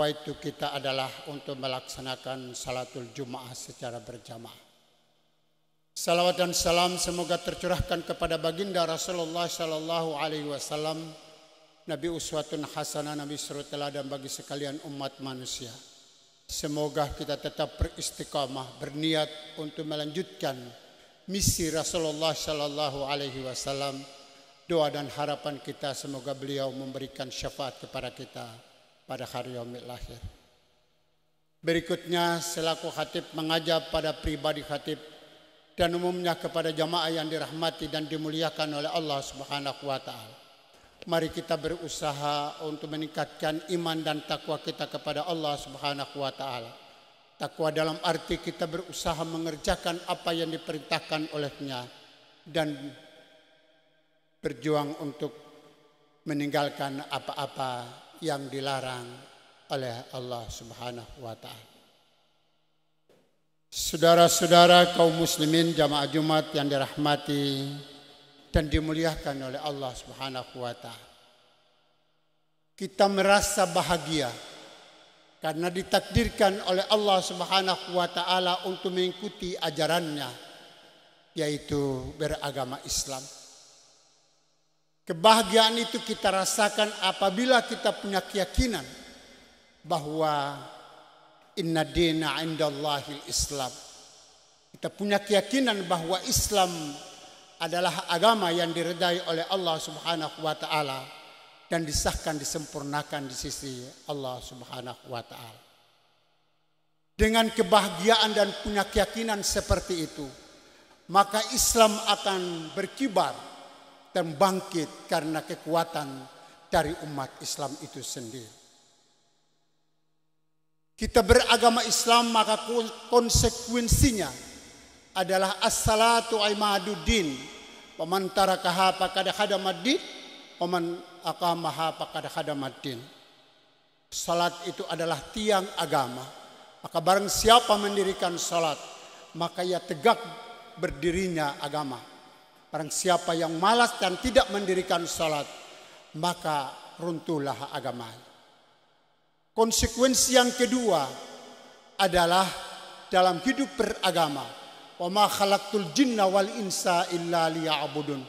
fatwa itu kita adalah untuk melaksanakan salatul Jum'ah secara berjamaah. Salawat dan salam semoga tercurahkan kepada baginda Rasulullah sallallahu alaihi wasallam, nabi uswatun hasanah, nabi suri teladan bagi sekalian umat manusia. Semoga kita tetap beristiqamah, berniat untuk melanjutkan misi Rasulullah sallallahu alaihi wasallam. Doa dan harapan kita semoga beliau memberikan syafaat kepada kita pada hari yaumil lahir. Berikutnya selaku khatib mengajar pada pribadi khatib dan umumnya kepada jamaah yang dirahmati dan dimuliakan oleh Allah Subhanahu wa taala. Mari kita berusaha untuk meningkatkan iman dan takwa kita kepada Allah Subhanahu wa taala. Takwa dalam arti kita berusaha mengerjakan apa yang diperintahkan olehnya dan berjuang untuk meninggalkan apa-apa yang dilarang oleh Allah Subhanahu wa taala. Saudara-saudara kaum muslimin jamaah Jumat yang dirahmati dan dimuliakan oleh Allah Subhanahu wa taala. Kita merasa bahagia karena ditakdirkan oleh Allah Subhanahu wa taala untuk mengikuti ajarannya yaitu beragama Islam. Kebahagiaan itu kita rasakan apabila kita punya keyakinan bahwa inna dina indallahi islam. Kita punya keyakinan bahwa Islam adalah agama yang diredai oleh Allah Subhanahu wa taala dan disahkan disempurnakan di sisi Allah Subhanahu wa taala. Dengan kebahagiaan dan punya keyakinan seperti itu, maka Islam akan berkibar dan bangkit karena kekuatan dari umat Islam itu sendiri. Kita beragama Islam maka konsekuensinya adalah as-salatu imaduddin paman tarakaha kada hadamaddin paman aqamaha faqad hadamaddin. Salat itu adalah tiang agama. Maka barang siapa mendirikan salat, maka ia tegak berdirinya agama. Barang siapa yang malas dan tidak mendirikan salat, maka runtuhlah agama. Konsekuensi yang kedua adalah dalam hidup beragama. Wa ma khalaqtul jinna wal insa illa liya'budun.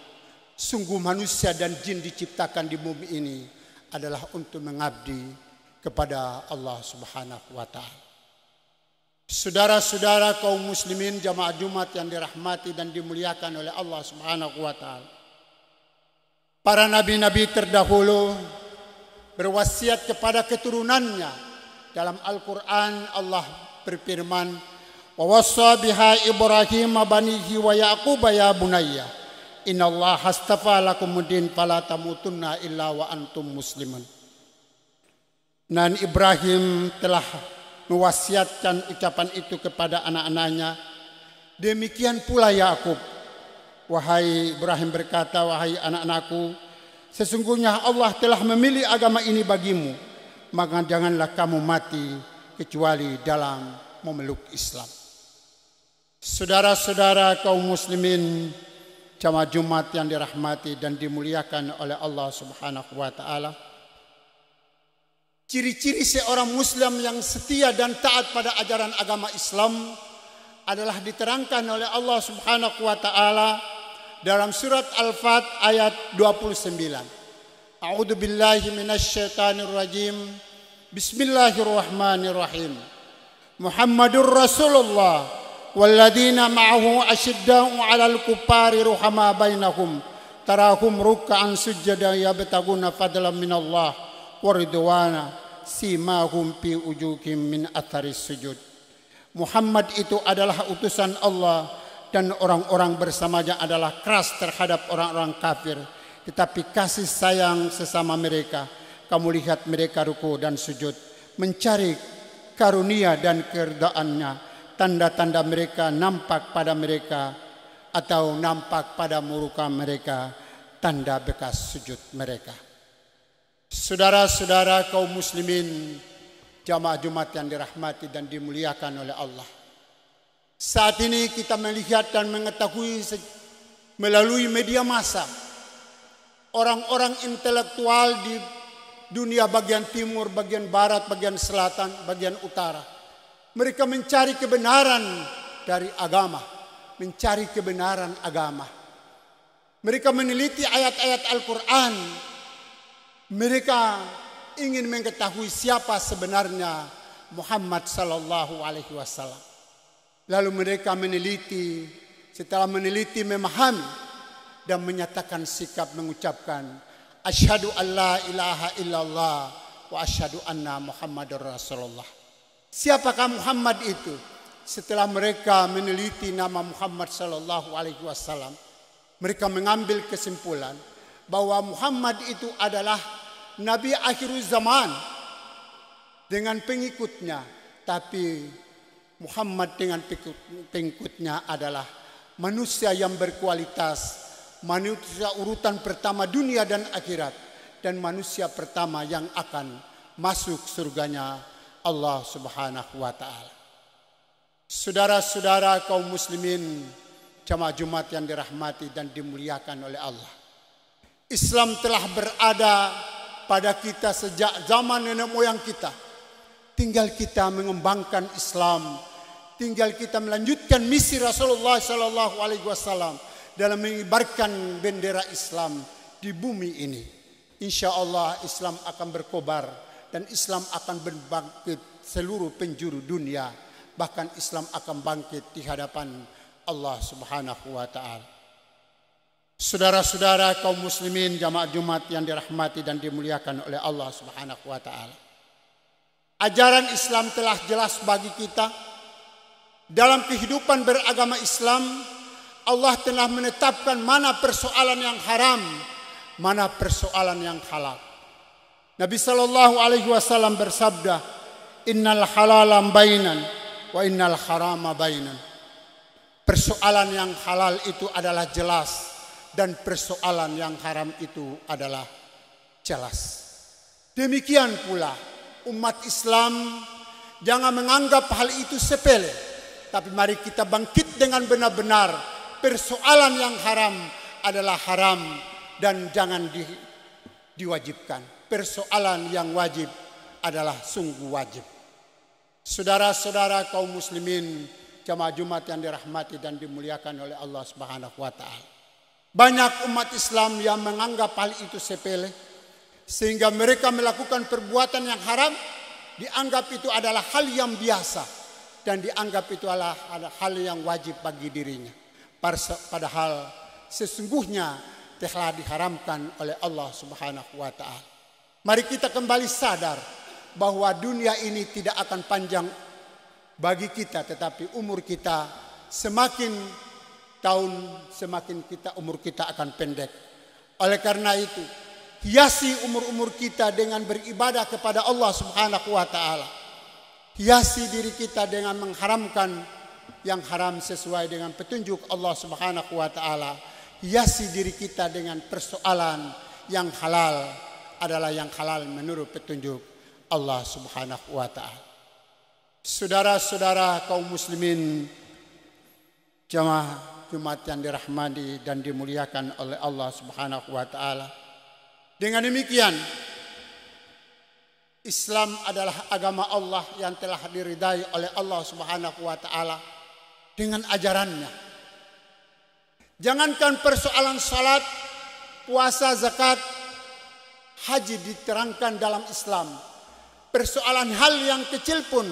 Sungguh manusia dan jin diciptakan di bumi ini adalah untuk mengabdi kepada Allah Subhanahu wa taala. Saudara-saudara kaum muslimin jamaah Jumat yang dirahmati dan dimuliakan oleh Allah Subhanahu wa taala. Para nabi-nabi terdahulu berwasiat kepada keturunannya dalam Al-Qur'an Allah berfirman, "Wa biha Ibrahim banihi wa Yaquba ya bunayya, innallaha astafa lakumuddin fala tamutunna illa wa antum muslimun." Dan Ibrahim telah mewasiatkan ucapan itu kepada anak-anaknya. Demikian pula Yakub. Wahai Ibrahim berkata, wahai anak-anakku, sesungguhnya Allah telah memilih agama ini bagimu, maka janganlah kamu mati kecuali dalam memeluk Islam. Saudara-saudara kaum muslimin, jamaah Jumat yang dirahmati dan dimuliakan oleh Allah Subhanahu wa taala. Ciri-ciri seorang Muslim yang setia dan taat pada ajaran agama Islam adalah diterangkan oleh Allah Subhanahu wa taala dalam surat Al-Fat ayat 29. A'udzu billahi minasyaitonir rajim. Bismillahirrahmanirrahim. Muhammadur Rasulullah walladzina ma'ahu asyiddau 'alal kuffari ruhama bainahum tarahum ruk'an sujada yabtaguna fadlan minallah waridwana simahum humpi ujukim min ataris sujud. Muhammad itu adalah utusan Allah dan orang-orang bersamanya adalah keras terhadap orang-orang kafir. Tetapi kasih sayang sesama mereka. Kamu lihat mereka ruku dan sujud. Mencari karunia dan kerdaannya. Tanda-tanda mereka nampak pada mereka. Atau nampak pada muruka mereka. Tanda bekas sujud mereka. Saudara-saudara kaum muslimin, jamaah Jumat yang dirahmati dan dimuliakan oleh Allah. Saat ini kita melihat dan mengetahui melalui media massa orang-orang intelektual di dunia bagian timur, bagian barat, bagian selatan, bagian utara. Mereka mencari kebenaran dari agama, mencari kebenaran agama. Mereka meneliti ayat-ayat Al-Qur'an, mereka ingin mengetahui siapa sebenarnya Muhammad sallallahu alaihi wasallam. Lalu mereka meneliti, setelah meneliti memahami dan menyatakan sikap mengucapkan asyhadu alla ilaha illallah wa asyhadu anna muhammadar rasulullah. Siapakah Muhammad itu? Setelah mereka meneliti nama Muhammad sallallahu alaihi wasallam, mereka mengambil kesimpulan bahwa Muhammad itu adalah Nabi akhirul zaman dengan pengikutnya, tapi Muhammad dengan pengikutnya adalah manusia yang berkualitas, manusia urutan pertama dunia dan akhirat, dan manusia pertama yang akan masuk surganya Allah Subhanahu wa Ta'ala. Saudara-saudara kaum muslimin, jamaah Jumat yang dirahmati dan dimuliakan oleh Allah. Islam telah berada pada kita sejak zaman nenek moyang kita. Tinggal kita mengembangkan Islam, tinggal kita melanjutkan misi Rasulullah sallallahu alaihi wasallam dalam mengibarkan bendera Islam di bumi ini. Insya Allah Islam akan berkobar dan Islam akan berbangkit seluruh penjuru dunia. Bahkan Islam akan bangkit di hadapan Allah Subhanahu wa taala. Saudara-saudara kaum muslimin jamaat Jumat yang dirahmati dan dimuliakan oleh Allah Subhanahu wa taala. Ajaran Islam telah jelas bagi kita dalam kehidupan beragama Islam Allah telah menetapkan mana persoalan yang haram, mana persoalan yang halal. Nabi sallallahu alaihi wasallam bersabda, "Innal halala bainan wa innal harama bainan." Persoalan yang halal itu adalah jelas dan persoalan yang haram itu adalah jelas. Demikian pula umat Islam jangan menganggap hal itu sepele, tapi mari kita bangkit dengan benar-benar persoalan yang haram adalah haram dan jangan di, diwajibkan. Persoalan yang wajib adalah sungguh wajib. Saudara-saudara kaum muslimin jamaah Jumat yang dirahmati dan dimuliakan oleh Allah Subhanahu wa taala. Banyak umat Islam yang menganggap hal itu sepele, sehingga mereka melakukan perbuatan yang haram dianggap itu adalah hal yang biasa dan dianggap itu adalah hal yang wajib bagi dirinya. Padahal sesungguhnya telah diharamkan oleh Allah Subhanahu wa taala. Mari kita kembali sadar bahwa dunia ini tidak akan panjang bagi kita tetapi umur kita semakin tahun semakin kita umur kita akan pendek. Oleh karena itu, hiasi umur-umur kita dengan beribadah kepada Allah Subhanahu wa taala. Hiasi diri kita dengan mengharamkan yang haram sesuai dengan petunjuk Allah Subhanahu wa taala. Hiasi diri kita dengan persoalan yang halal adalah yang halal menurut petunjuk Allah Subhanahu wa taala. Saudara-saudara kaum muslimin jemaah. Jumat yang dirahmati dan dimuliakan oleh Allah Subhanahu wa taala. Dengan demikian Islam adalah agama Allah yang telah diridai oleh Allah Subhanahu wa taala dengan ajarannya. Jangankan persoalan salat, puasa, zakat, haji diterangkan dalam Islam. Persoalan hal yang kecil pun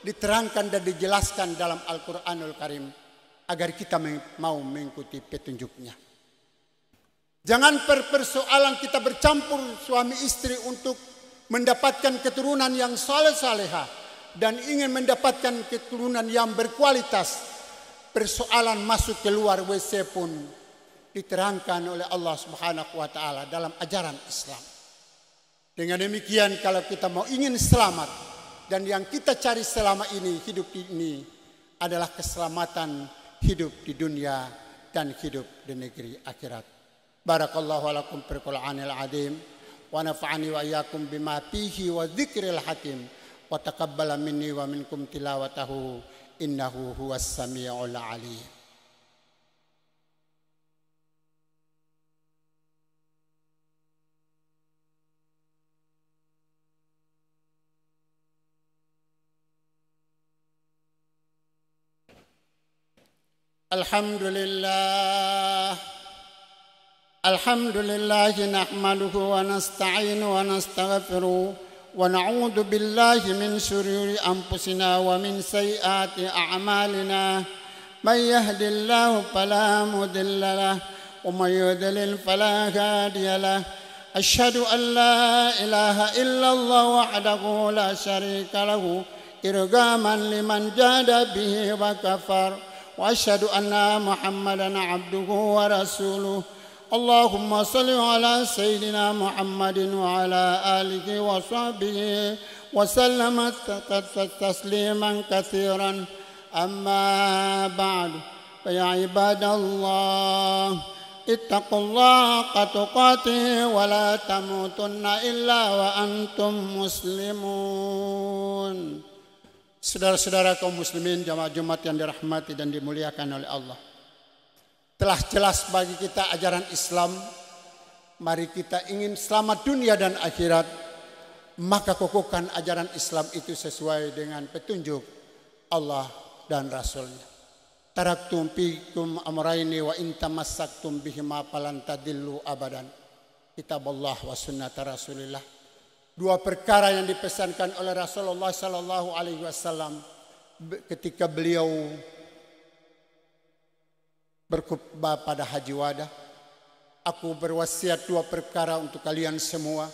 diterangkan dan dijelaskan dalam Al-Quranul Karim agar kita mau mengikuti petunjuknya. Jangan perpersoalan kita bercampur suami istri untuk mendapatkan keturunan yang saleh-saleha dan ingin mendapatkan keturunan yang berkualitas. Persoalan masuk keluar WC pun diterangkan oleh Allah Subhanahu wa taala dalam ajaran Islam. Dengan demikian kalau kita mau ingin selamat dan yang kita cari selama ini hidup ini adalah keselamatan hidup di dunia dan hidup di negeri akhirat. Barakallahu alaikum fil anil adim wa nafa'ani wa iyyakum bima fihi wa dzikril hakim wa taqabbala minni wa minkum tilawatahu innahu huwas samiul alim. الحمد لله الحمد لله نحمده ونستعين ونستغفره ونعوذ بالله من شرور أنفسنا ومن سيئات أعمالنا من يهد الله فلا مضل له ومن يضلل فلا هادي له أشهد أن لا إله إلا الله وحده لا شريك له إرغاما لمن جاد به وكفر واشهد ان محمدا عبده ورسوله اللهم صل على سيدنا محمد وعلى اله وصحبه وسلم تسليما كثيرا اما بعد فيا عباد الله اتقوا الله حق تقاته ولا تموتن الا وانتم مسلمون Saudara-saudara kaum muslimin jamaah Jumat yang dirahmati dan dimuliakan oleh Allah. Telah jelas bagi kita ajaran Islam, mari kita ingin selamat dunia dan akhirat, maka kokohkan ajaran Islam itu sesuai dengan petunjuk Allah dan Rasulnya. Taraktum fikum amraini wa intamassaktum bihima falan tadillu abadan. Allah wa sunnata Rasulillah dua perkara yang dipesankan oleh Rasulullah sallallahu alaihi wasallam ketika beliau berkhutbah pada Haji Wada. Aku berwasiat dua perkara untuk kalian semua.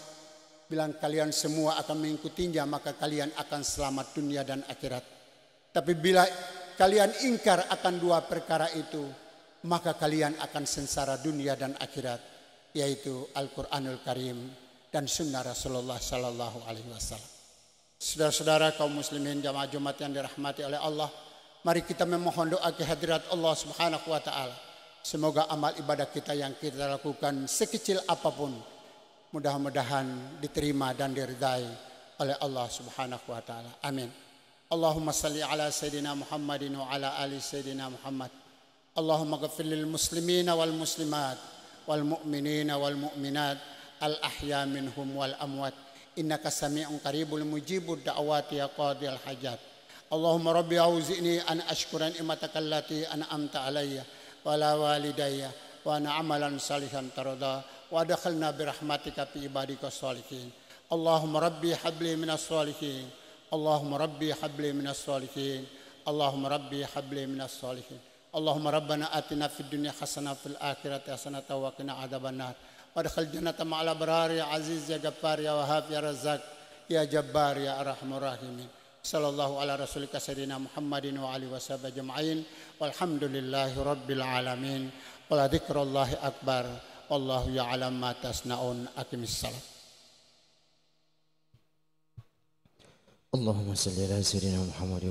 Bilang kalian semua akan mengikutinya maka kalian akan selamat dunia dan akhirat. Tapi bila kalian ingkar akan dua perkara itu maka kalian akan sengsara dunia dan akhirat yaitu Al-Qur'anul Karim dan sunnah Rasulullah Sallallahu Alaihi Wasallam. Saudara-saudara kaum muslimin jamaah Jumat yang dirahmati oleh Allah, mari kita memohon doa kehadirat Allah Subhanahu wa taala. Semoga amal ibadah kita yang kita lakukan sekecil apapun mudah-mudahan diterima dan diridai oleh Allah Subhanahu wa taala. Amin. Allahumma salli ala sayyidina Muhammadin wa ala ali sayyidina Muhammad. Allahumma ghafir lil muslimina wal muslimat wal mu'minina wal mu'minat الأحياء منهم والأموات إنك سميع قريب المجيب الدعوات يا قاضي الحاجات اللهم ربي أوزئني أن أشكر نعمتك التي أنعمت علي وعلى والدي وأن عملا صالحا ترضى وأدخلنا برحمتك في عبادك الصالحين اللهم ربي هب لي من الصالحين اللهم ربي هب لي من الصالحين اللهم ربي هب لي من الصالحين اللهم ربنا آتنا في الدنيا حسنة في الآخرة حسنة وقنا عذاب النار وادخل الجنة مع الأبرار يا عزيز يا جبار يا وهاب يا رزاق يا جبار يا أرحم الراحمين صلى الله على رسولك سيدنا محمد وعلى وصحبه أجمعين والحمد لله رب العالمين ولذكر الله أكبر والله يعلم ما تصنعون أقم الصلاة اللهم صل على سيدنا محمد